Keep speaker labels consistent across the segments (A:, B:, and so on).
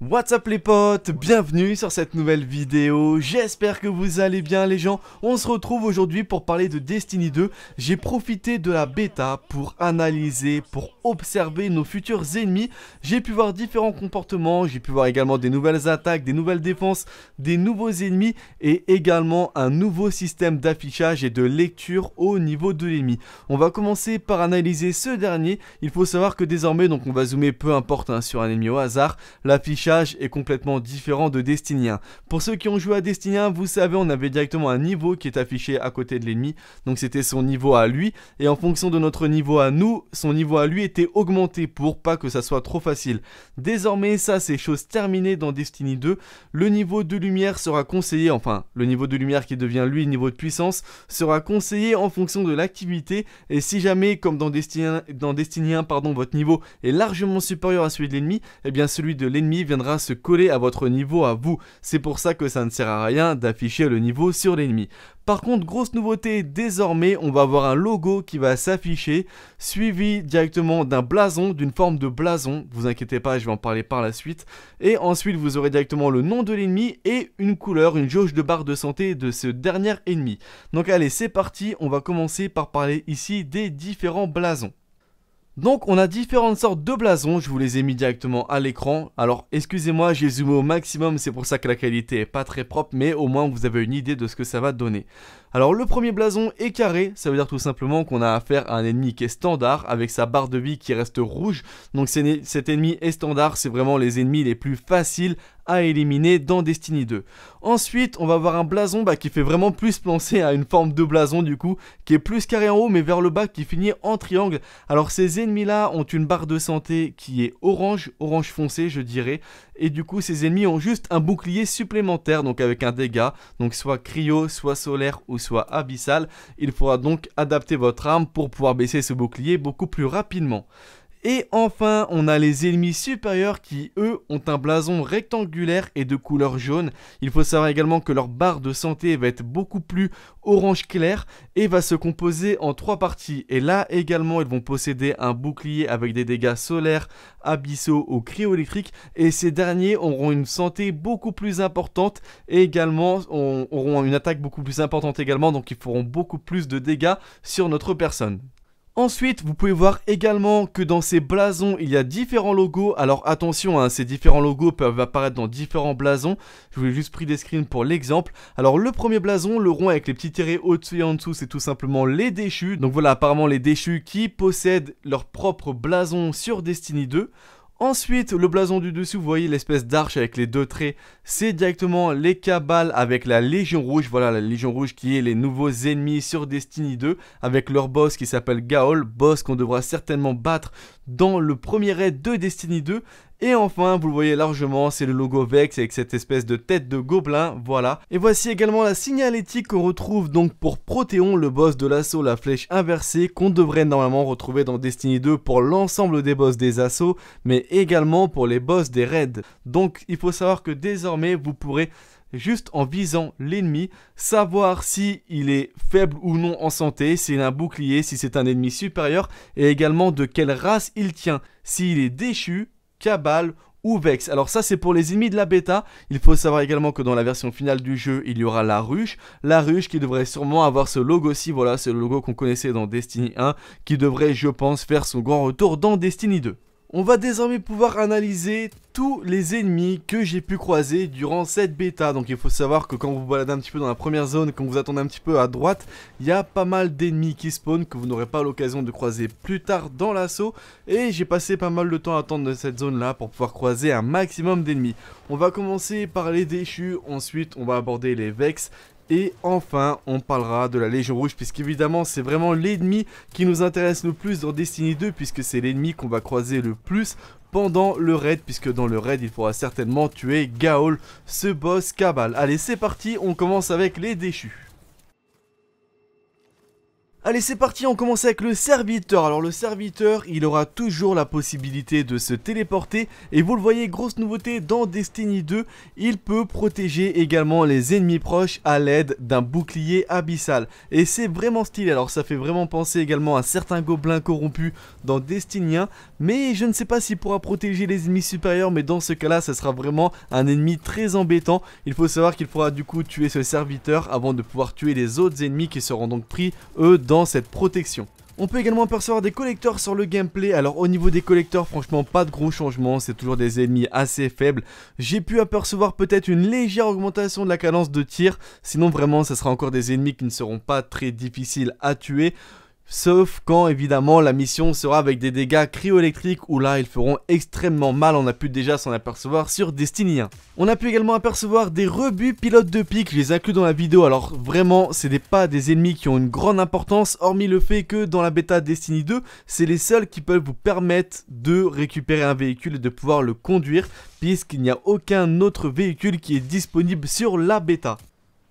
A: What's up les potes, bienvenue sur cette nouvelle vidéo, j'espère que vous allez bien les gens, on se retrouve aujourd'hui pour parler de Destiny 2, j'ai profité de la bêta pour analyser, pour observer nos futurs ennemis, j'ai pu voir différents comportements, j'ai pu voir également des nouvelles attaques, des nouvelles défenses, des nouveaux ennemis et également un nouveau système d'affichage et de lecture au niveau de l'ennemi. On va commencer par analyser ce dernier, il faut savoir que désormais, donc on va zoomer peu importe hein, sur un ennemi au hasard, l'affichage est complètement différent de Destiny 1. Pour ceux qui ont joué à Destiny 1, vous savez, on avait directement un niveau qui est affiché à côté de l'ennemi, donc c'était son niveau à lui, et en fonction de notre niveau à nous, son niveau à lui était augmenté pour pas que ça soit trop facile. Désormais, ça c'est chose terminée dans Destiny 2, le niveau de lumière sera conseillé, enfin, le niveau de lumière qui devient lui niveau de puissance, sera conseillé en fonction de l'activité, et si jamais, comme dans Destiny 1, dans Destiny pardon, votre niveau est largement supérieur à celui de l'ennemi, et eh bien celui de l'ennemi vient se coller à votre niveau à vous. C'est pour ça que ça ne sert à rien d'afficher le niveau sur l'ennemi. Par contre, grosse nouveauté, désormais, on va avoir un logo qui va s'afficher, suivi directement d'un blason, d'une forme de blason. Vous inquiétez pas, je vais en parler par la suite. Et ensuite, vous aurez directement le nom de l'ennemi et une couleur, une jauge de barre de santé de ce dernier ennemi. Donc allez, c'est parti, on va commencer par parler ici des différents blasons. Donc on a différentes sortes de blasons, je vous les ai mis directement à l'écran. Alors excusez-moi, j'ai zoomé au maximum, c'est pour ça que la qualité est pas très propre, mais au moins vous avez une idée de ce que ça va donner. Alors le premier blason est carré, ça veut dire tout simplement qu'on a affaire à un ennemi qui est standard, avec sa barre de vie qui reste rouge. Donc cet ennemi est standard, c'est vraiment les ennemis les plus faciles à éliminer dans Destiny 2. Ensuite, on va avoir un blason bah, qui fait vraiment plus penser à une forme de blason du coup, qui est plus carré en haut mais vers le bas qui finit en triangle. Alors ces ennemis-là ont une barre de santé qui est orange, orange foncé je dirais, et du coup ces ennemis ont juste un bouclier supplémentaire, donc avec un dégât, donc soit cryo, soit solaire ou soit abyssal. Il faudra donc adapter votre arme pour pouvoir baisser ce bouclier beaucoup plus rapidement. Et enfin, on a les ennemis supérieurs qui, eux, ont un blason rectangulaire et de couleur jaune. Il faut savoir également que leur barre de santé va être beaucoup plus orange clair et va se composer en trois parties. Et là également, ils vont posséder un bouclier avec des dégâts solaires, abyssaux ou cryoélectriques. Et ces derniers auront une santé beaucoup plus importante et également auront une attaque beaucoup plus importante également. Donc ils feront beaucoup plus de dégâts sur notre personne. Ensuite, vous pouvez voir également que dans ces blasons, il y a différents logos. Alors attention, hein, ces différents logos peuvent apparaître dans différents blasons. Je vous ai juste pris des screens pour l'exemple. Alors le premier blason, le rond avec les petits tirés au-dessus et en dessous, c'est tout simplement les déchus. Donc voilà, apparemment les déchus qui possèdent leur propre blason sur Destiny 2. Ensuite, le blason du dessous, vous voyez l'espèce d'arche avec les deux traits, c'est directement les cabales avec la Légion Rouge, voilà la Légion Rouge qui est les nouveaux ennemis sur Destiny 2, avec leur boss qui s'appelle Gaol, boss qu'on devra certainement battre dans le premier raid de Destiny 2, et enfin, vous le voyez largement, c'est le logo Vex avec cette espèce de tête de gobelin, voilà. Et voici également la signalétique qu'on retrouve donc pour Protéon, le boss de l'assaut, la flèche inversée, qu'on devrait normalement retrouver dans Destiny 2 pour l'ensemble des boss des assauts, mais également pour les boss des raids. Donc il faut savoir que désormais, vous pourrez juste en visant l'ennemi, savoir si il est faible ou non en santé, s'il a un bouclier, si c'est un ennemi supérieur, et également de quelle race il tient. S'il est déchu, Cabal ou Vex. Alors ça c'est pour les ennemis de la bêta, il faut savoir également que dans la version finale du jeu il y aura la ruche, la ruche qui devrait sûrement avoir ce logo-ci, voilà c'est le logo qu'on connaissait dans Destiny 1 qui devrait je pense faire son grand retour dans Destiny 2. On va désormais pouvoir analyser tous les ennemis que j'ai pu croiser durant cette bêta. Donc il faut savoir que quand vous vous baladez un petit peu dans la première zone, quand vous attendez un petit peu à droite, il y a pas mal d'ennemis qui spawnent que vous n'aurez pas l'occasion de croiser plus tard dans l'assaut. Et j'ai passé pas mal de temps à attendre cette zone là pour pouvoir croiser un maximum d'ennemis. On va commencer par les déchus, ensuite on va aborder les Vex et enfin, on parlera de la Légion Rouge, puisqu'évidemment, c'est vraiment l'ennemi qui nous intéresse le plus dans Destiny 2, puisque c'est l'ennemi qu'on va croiser le plus pendant le raid, puisque dans le raid, il faudra certainement tuer Gaol, ce boss Cabal. Allez, c'est parti, on commence avec les déchus. Allez c'est parti, on commence avec le serviteur. Alors le serviteur, il aura toujours la possibilité de se téléporter et vous le voyez, grosse nouveauté dans Destiny 2, il peut protéger également les ennemis proches à l'aide d'un bouclier abyssal. Et c'est vraiment stylé, alors ça fait vraiment penser également à certains gobelins corrompus dans Destiny 1, mais je ne sais pas s'il pourra protéger les ennemis supérieurs, mais dans ce cas là, ça sera vraiment un ennemi très embêtant. Il faut savoir qu'il faudra du coup tuer ce serviteur avant de pouvoir tuer les autres ennemis qui seront donc pris eux dans cette protection. On peut également percevoir des collecteurs sur le gameplay, alors au niveau des collecteurs franchement pas de gros changements, c'est toujours des ennemis assez faibles. J'ai pu apercevoir peut-être une légère augmentation de la cadence de tir, sinon vraiment ce sera encore des ennemis qui ne seront pas très difficiles à tuer. Sauf quand évidemment la mission sera avec des dégâts cryoélectriques où là ils feront extrêmement mal, on a pu déjà s'en apercevoir sur Destiny 1. On a pu également apercevoir des rebuts pilotes de pique, je les inclus dans la vidéo, alors vraiment c'est des pas des ennemis qui ont une grande importance hormis le fait que dans la bêta Destiny 2 c'est les seuls qui peuvent vous permettre de récupérer un véhicule et de pouvoir le conduire puisqu'il n'y a aucun autre véhicule qui est disponible sur la bêta.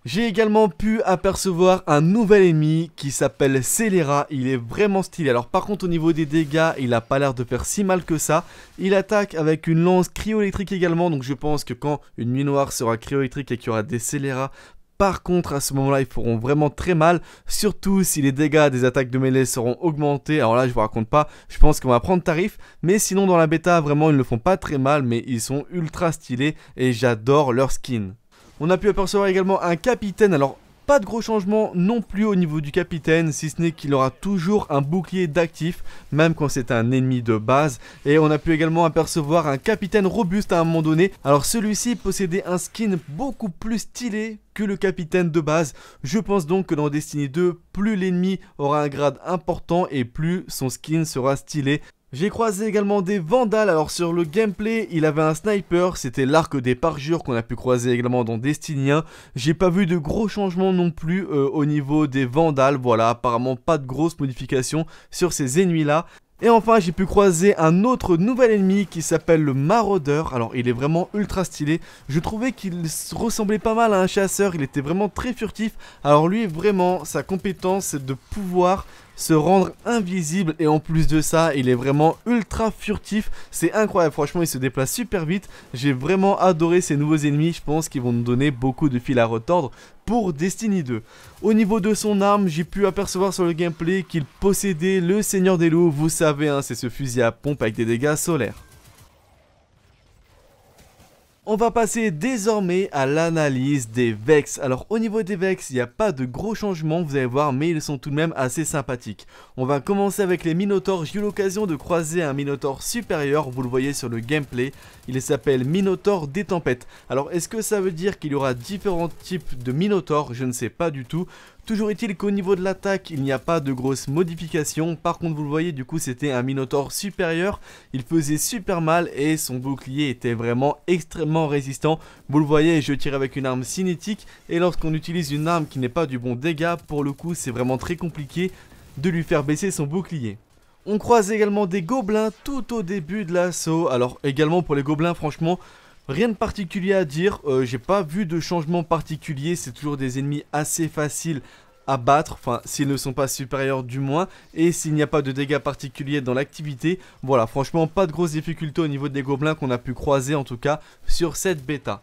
A: J'ai également pu apercevoir un nouvel ennemi qui s'appelle Scélérat, il est vraiment stylé. Alors par contre au niveau des dégâts, il n'a pas l'air de faire si mal que ça. Il attaque avec une lance cryoélectrique également, donc je pense que quand une nuit noire sera cryoélectrique et qu'il y aura des scélérats par contre, à ce moment-là, ils feront vraiment très mal, surtout si les dégâts des attaques de mêlée seront augmentés. Alors là, je vous raconte pas, je pense qu'on va prendre tarif, mais sinon dans la bêta, vraiment, ils ne le font pas très mal, mais ils sont ultra stylés et j'adore leur skin. On a pu apercevoir également un capitaine, alors pas de gros changements non plus au niveau du capitaine, si ce n'est qu'il aura toujours un bouclier d'actif, même quand c'est un ennemi de base. Et on a pu également apercevoir un capitaine robuste à un moment donné. Alors celui-ci possédait un skin beaucoup plus stylé que le capitaine de base. Je pense donc que dans Destiny 2, plus l'ennemi aura un grade important et plus son skin sera stylé. J'ai croisé également des vandales, alors sur le gameplay, il avait un sniper, c'était l'arc des parjures qu'on a pu croiser également dans Destiny 1. J'ai pas vu de gros changements non plus euh, au niveau des vandales, voilà, apparemment pas de grosses modifications sur ces ennemis-là. Et enfin, j'ai pu croiser un autre nouvel ennemi qui s'appelle le maraudeur. Alors, il est vraiment ultra stylé. Je trouvais qu'il ressemblait pas mal à un chasseur. Il était vraiment très furtif. Alors, lui, vraiment, sa compétence, c'est de pouvoir se rendre invisible et en plus de ça il est vraiment ultra furtif c'est incroyable franchement il se déplace super vite j'ai vraiment adoré ces nouveaux ennemis je pense qu'ils vont nous donner beaucoup de fil à retordre pour Destiny 2. Au niveau de son arme, j'ai pu apercevoir sur le gameplay qu'il possédait le Seigneur des Loups, vous savez, hein, c'est ce fusil à pompe avec des dégâts solaires. On va passer désormais à l'analyse des Vex. Alors au niveau des Vex, il n'y a pas de gros changements, vous allez voir, mais ils sont tout de même assez sympathiques. On va commencer avec les Minotaurs. J'ai eu l'occasion de croiser un Minotaur supérieur, vous le voyez sur le gameplay. Il s'appelle Minotaur des Tempêtes. Alors est-ce que ça veut dire qu'il y aura différents types de Minotaurs Je ne sais pas du tout. Toujours est-il qu'au niveau de l'attaque, il n'y a pas de grosses modifications. Par contre, vous le voyez, du coup, c'était un Minotaur supérieur. Il faisait super mal et son bouclier était vraiment extrêmement résistant. Vous le voyez, je tire avec une arme cinétique. Et lorsqu'on utilise une arme qui n'est pas du bon dégât, pour le coup, c'est vraiment très compliqué de lui faire baisser son bouclier. On croise également des gobelins tout au début de l'assaut. Alors également pour les gobelins, franchement, Rien de particulier à dire, euh, j'ai pas vu de changement particulier, c'est toujours des ennemis assez faciles à battre, enfin s'ils ne sont pas supérieurs du moins, et s'il n'y a pas de dégâts particuliers dans l'activité, voilà franchement pas de grosses difficultés au niveau des gobelins qu'on a pu croiser en tout cas sur cette bêta.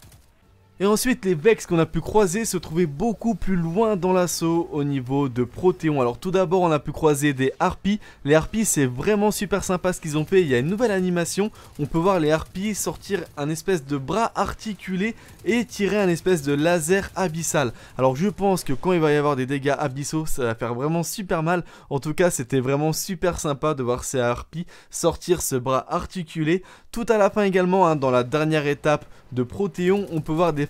A: Et ensuite, les Vex qu'on a pu croiser se trouvaient beaucoup plus loin dans l'assaut au niveau de Protéon. Alors tout d'abord, on a pu croiser des Harpies. Les Harpies, c'est vraiment super sympa ce qu'ils ont fait. Il y a une nouvelle animation. On peut voir les Harpies sortir un espèce de bras articulé et tirer un espèce de laser abyssal. Alors je pense que quand il va y avoir des dégâts abyssaux, ça va faire vraiment super mal. En tout cas, c'était vraiment super sympa de voir ces Harpies sortir ce bras articulé. Tout à la fin également, hein, dans la dernière étape de Proteon on peut voir des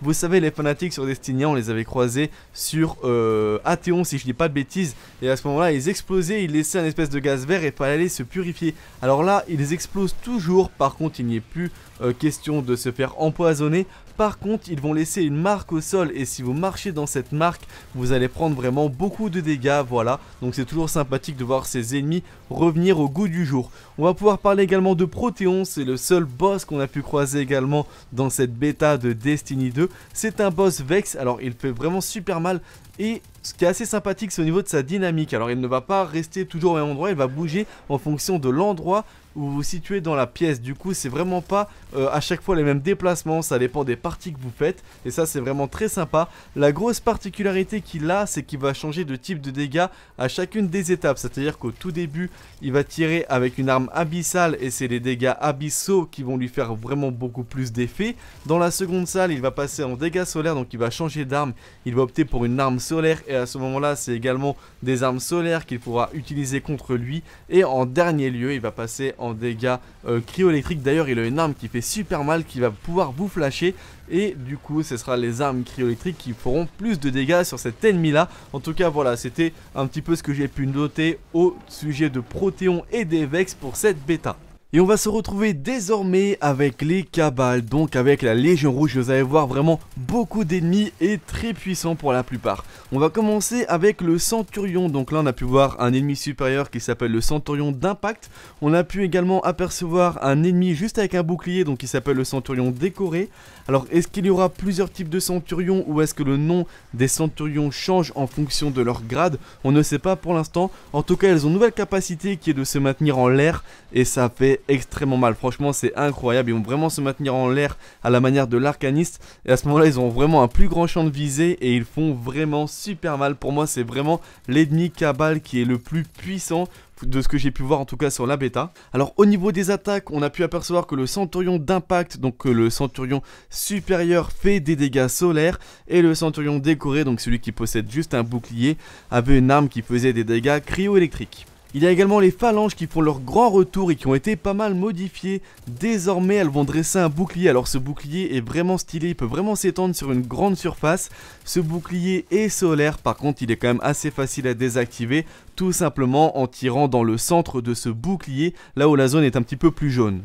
A: vous savez, les fanatiques sur Destinia, on les avait croisés sur euh, Athéon, si je dis pas de bêtises. Et à ce moment-là, ils explosaient, ils laissaient un espèce de gaz vert et fallait aller se purifier. Alors là, ils explosent toujours, par contre, il n'y est plus euh, question de se faire empoisonner. Par contre, ils vont laisser une marque au sol et si vous marchez dans cette marque, vous allez prendre vraiment beaucoup de dégâts, voilà. Donc c'est toujours sympathique de voir ses ennemis revenir au goût du jour. On va pouvoir parler également de Proteon, c'est le seul boss qu'on a pu croiser également dans cette bêta de Destiny 2. C'est un boss Vex, alors il fait vraiment super mal et ce qui est assez sympathique, c'est au niveau de sa dynamique. Alors, il ne va pas rester toujours au même endroit, il va bouger en fonction de l'endroit vous vous situez dans la pièce. Du coup, c'est vraiment pas euh, à chaque fois les mêmes déplacements, ça dépend des parties que vous faites. Et ça, c'est vraiment très sympa. La grosse particularité qu'il a, c'est qu'il va changer de type de dégâts à chacune des étapes. C'est-à-dire qu'au tout début, il va tirer avec une arme abyssale et c'est les dégâts abyssaux qui vont lui faire vraiment beaucoup plus d'effet. Dans la seconde salle, il va passer en dégâts solaires, donc il va changer d'arme. Il va opter pour une arme solaire et à ce moment-là, c'est également des armes solaires qu'il pourra utiliser contre lui. Et en dernier lieu, il va passer en dégâts euh, cryoélectriques. D'ailleurs, il a une arme qui fait super mal, qui va pouvoir vous flasher. Et du coup, ce sera les armes cryoélectriques qui feront plus de dégâts sur cet ennemi-là. En tout cas, voilà, c'était un petit peu ce que j'ai pu noter au sujet de Protéon et d'Evex pour cette bêta. Et on va se retrouver désormais avec les cabales, donc avec la Légion Rouge, vous allez voir vraiment beaucoup d'ennemis et très puissants pour la plupart. On va commencer avec le Centurion, donc là on a pu voir un ennemi supérieur qui s'appelle le Centurion d'impact. On a pu également apercevoir un ennemi juste avec un bouclier, donc qui s'appelle le Centurion décoré. Alors est-ce qu'il y aura plusieurs types de Centurions ou est-ce que le nom des Centurions change en fonction de leur grade On ne sait pas pour l'instant. En tout cas, elles ont une nouvelle capacité qui est de se maintenir en l'air et ça fait extrêmement mal. Franchement, c'est incroyable. Ils vont vraiment se maintenir en l'air à la manière de l'arcaniste. Et à ce moment-là, ils ont vraiment un plus grand champ de visée et ils font vraiment super mal. Pour moi, c'est vraiment l'ennemi Cabal qui est le plus puissant de ce que j'ai pu voir en tout cas sur la bêta. Alors au niveau des attaques, on a pu apercevoir que le centurion d'impact, donc le centurion supérieur fait des dégâts solaires et le centurion décoré, donc celui qui possède juste un bouclier, avait une arme qui faisait des dégâts cryoélectriques. Il y a également les phalanges qui font leur grand retour et qui ont été pas mal modifiées. Désormais, elles vont dresser un bouclier. Alors ce bouclier est vraiment stylé, il peut vraiment s'étendre sur une grande surface. Ce bouclier est solaire, par contre il est quand même assez facile à désactiver, tout simplement en tirant dans le centre de ce bouclier, là où la zone est un petit peu plus jaune.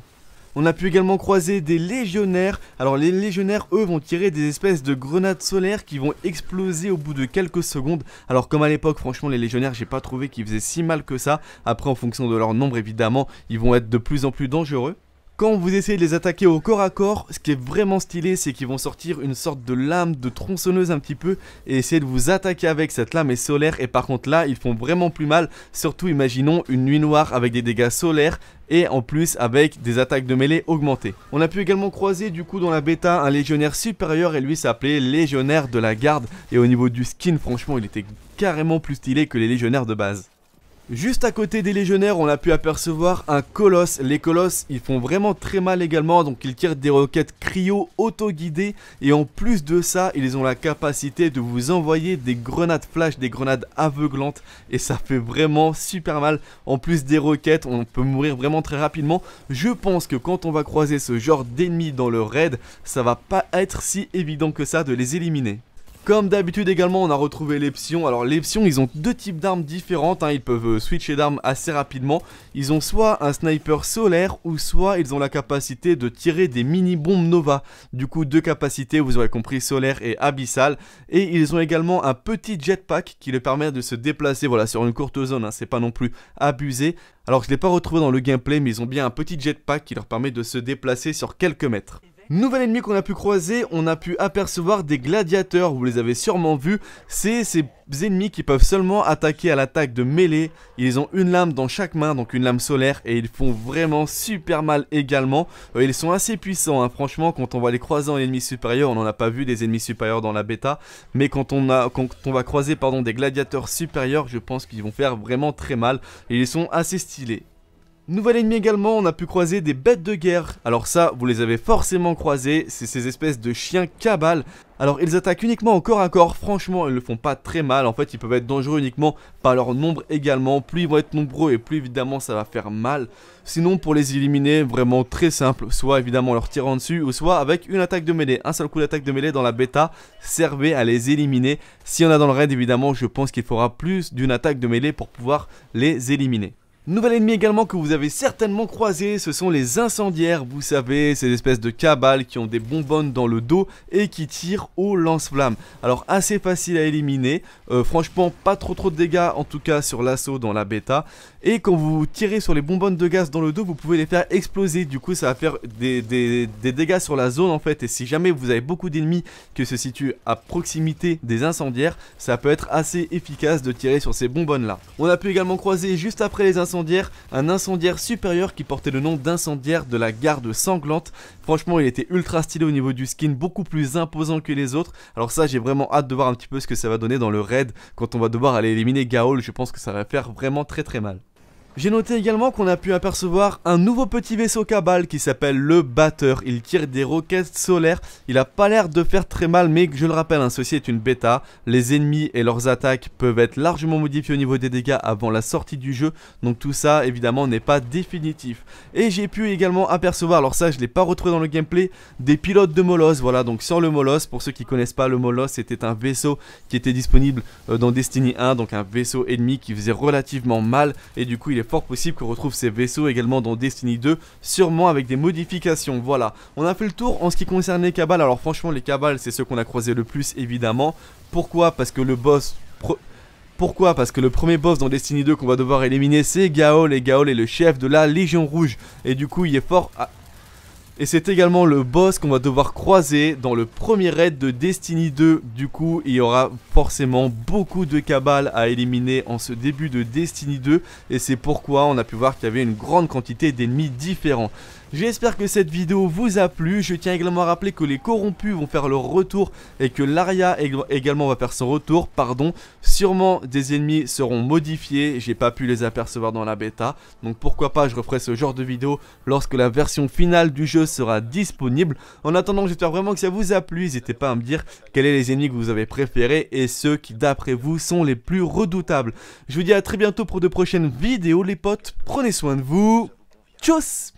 A: On a pu également croiser des légionnaires. Alors les légionnaires, eux, vont tirer des espèces de grenades solaires qui vont exploser au bout de quelques secondes. Alors comme à l'époque, franchement, les légionnaires, j'ai pas trouvé qu'ils faisaient si mal que ça. Après, en fonction de leur nombre, évidemment, ils vont être de plus en plus dangereux quand vous essayez de les attaquer au corps à corps, ce qui est vraiment stylé, c'est qu'ils vont sortir une sorte de lame de tronçonneuse un petit peu et essayer de vous attaquer avec cette lame et solaire. Et par contre là, ils font vraiment plus mal, surtout imaginons une nuit noire avec des dégâts solaires et en plus avec des attaques de mêlée augmentées. On a pu également croiser du coup dans la bêta un légionnaire supérieur et lui s'appelait légionnaire de la garde et au niveau du skin franchement il était carrément plus stylé que les légionnaires de base. Juste à côté des légionnaires, on a pu apercevoir un colosse. Les colosses, ils font vraiment très mal également, donc ils tirent des roquettes cryo auto-guidées. Et en plus de ça, ils ont la capacité de vous envoyer des grenades flash, des grenades aveuglantes. Et ça fait vraiment super mal. En plus des roquettes, on peut mourir vraiment très rapidement. Je pense que quand on va croiser ce genre d'ennemis dans le raid, ça va pas être si évident que ça de les éliminer. Comme d'habitude également on a retrouvé les psions, alors les psions ils ont deux types d'armes différentes, hein. ils peuvent euh, switcher d'armes assez rapidement, ils ont soit un sniper solaire ou soit ils ont la capacité de tirer des mini-bombes Nova, du coup deux capacités vous aurez compris solaire et abyssal, et ils ont également un petit jetpack qui leur permet de se déplacer voilà, sur une courte zone, hein. c'est pas non plus abusé, alors je ne l'ai pas retrouvé dans le gameplay mais ils ont bien un petit jetpack qui leur permet de se déplacer sur quelques mètres. Nouvel ennemi qu'on a pu croiser, on a pu apercevoir des gladiateurs, vous les avez sûrement vus, c'est ces ennemis qui peuvent seulement attaquer à l'attaque de mêlée, ils ont une lame dans chaque main, donc une lame solaire, et ils font vraiment super mal également, euh, ils sont assez puissants, hein. franchement quand on va les croiser en ennemis supérieurs, on n'en a pas vu des ennemis supérieurs dans la bêta, mais quand on, quand on va croiser pardon, des gladiateurs supérieurs, je pense qu'ils vont faire vraiment très mal, et ils sont assez stylés. Nouvel ennemi également, on a pu croiser des bêtes de guerre. Alors ça, vous les avez forcément croisés, c'est ces espèces de chiens cabales. Alors ils attaquent uniquement au corps à corps, franchement ils le font pas très mal, en fait ils peuvent être dangereux uniquement par leur nombre également, plus ils vont être nombreux et plus évidemment ça va faire mal. Sinon pour les éliminer, vraiment très simple, soit évidemment en leur tirant dessus ou soit avec une attaque de mêlée, un seul coup d'attaque de mêlée dans la bêta, servait à les éliminer. Si on a dans le raid évidemment je pense qu'il faudra plus d'une attaque de mêlée pour pouvoir les éliminer. Nouvel ennemi également que vous avez certainement croisé, ce sont les incendiaires, vous savez, ces espèces de cabales qui ont des bonbonnes dans le dos et qui tirent au lance-flammes. Alors assez facile à éliminer, euh, franchement pas trop trop de dégâts en tout cas sur l'assaut dans la bêta. Et quand vous tirez sur les bonbonnes de gaz dans le dos, vous pouvez les faire exploser, du coup ça va faire des, des dégâts sur la zone en fait. Et si jamais vous avez beaucoup d'ennemis qui se situent à proximité des incendiaires, ça peut être assez efficace de tirer sur ces bonbonnes là. On a pu également croiser juste après les incendiaires un incendiaire supérieur qui portait le nom d'incendiaire de la garde sanglante. Franchement, il était ultra stylé au niveau du skin, beaucoup plus imposant que les autres. Alors ça, j'ai vraiment hâte de voir un petit peu ce que ça va donner dans le raid quand on va devoir aller éliminer Gaol. Je pense que ça va faire vraiment très très mal. J'ai noté également qu'on a pu apercevoir un nouveau petit vaisseau cabal qui s'appelle le batteur. Il tire des roquettes solaires. Il a pas l'air de faire très mal, mais je le rappelle, hein, ceci est une bêta. Les ennemis et leurs attaques peuvent être largement modifiés au niveau des dégâts avant la sortie du jeu. Donc tout ça, évidemment, n'est pas définitif. Et j'ai pu également apercevoir, alors ça, je l'ai pas retrouvé dans le gameplay, des pilotes de Molos. Voilà, donc sans le Molos, pour ceux qui connaissent pas le Molos, c'était un vaisseau qui était disponible euh, dans Destiny 1, donc un vaisseau ennemi qui faisait relativement mal. Et du coup, il est fort possible qu'on retrouve ces vaisseaux également dans Destiny 2, sûrement avec des modifications, voilà. On a fait le tour en ce qui concerne les cabales, alors franchement les cabales c'est ceux qu'on a croisé le plus évidemment. Pourquoi Parce que le boss... Pourquoi Parce que le premier boss dans Destiny 2 qu'on va devoir éliminer c'est Gaol et Gaol est le chef de la Légion Rouge et du coup il est fort... À et c'est également le boss qu'on va devoir croiser dans le premier raid de Destiny 2. Du coup, il y aura forcément beaucoup de cabales à éliminer en ce début de Destiny 2. Et c'est pourquoi on a pu voir qu'il y avait une grande quantité d'ennemis différents. J'espère que cette vidéo vous a plu. Je tiens également à rappeler que les corrompus vont faire leur retour et que l'Aria également va faire son retour. Pardon, sûrement des ennemis seront modifiés. J'ai pas pu les apercevoir dans la bêta. Donc pourquoi pas, je referai ce genre de vidéo lorsque la version finale du jeu sera disponible. En attendant, j'espère vraiment que ça vous a plu. N'hésitez pas à me dire quels sont les ennemis que vous avez préférés et ceux qui, d'après vous, sont les plus redoutables. Je vous dis à très bientôt pour de prochaines vidéos, les potes. Prenez soin de vous. Tchuss